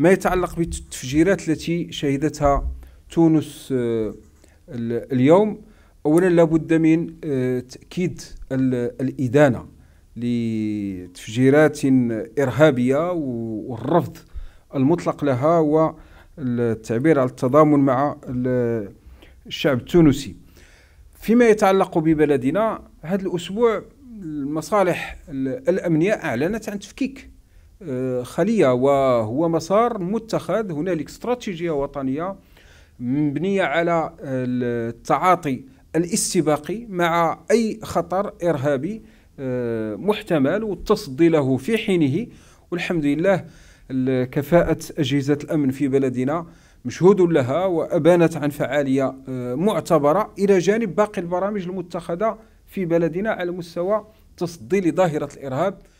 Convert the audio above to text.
ما يتعلق بالتفجيرات التي شهدتها تونس آه، اليوم اولا لابد من آه، تاكيد الادانه لتفجيرات ارهابيه والرفض المطلق لها والتعبير على التضامن مع الشعب التونسي فيما يتعلق ببلدنا هذا الاسبوع المصالح الامنيه اعلنت عن تفكيك آه، خليه وهو مسار متخذ هنالك استراتيجيه وطنيه مبنيه على التعاطي الاستباقي مع اي خطر ارهابي آه، محتمل والتصدي له في حينه والحمد لله كفاءه اجهزه الامن في بلدنا مشهود لها وابانت عن فعاليه آه، معتبره الى جانب باقي البرامج المتخذه في بلدنا على مستوى تصدي لظاهره الارهاب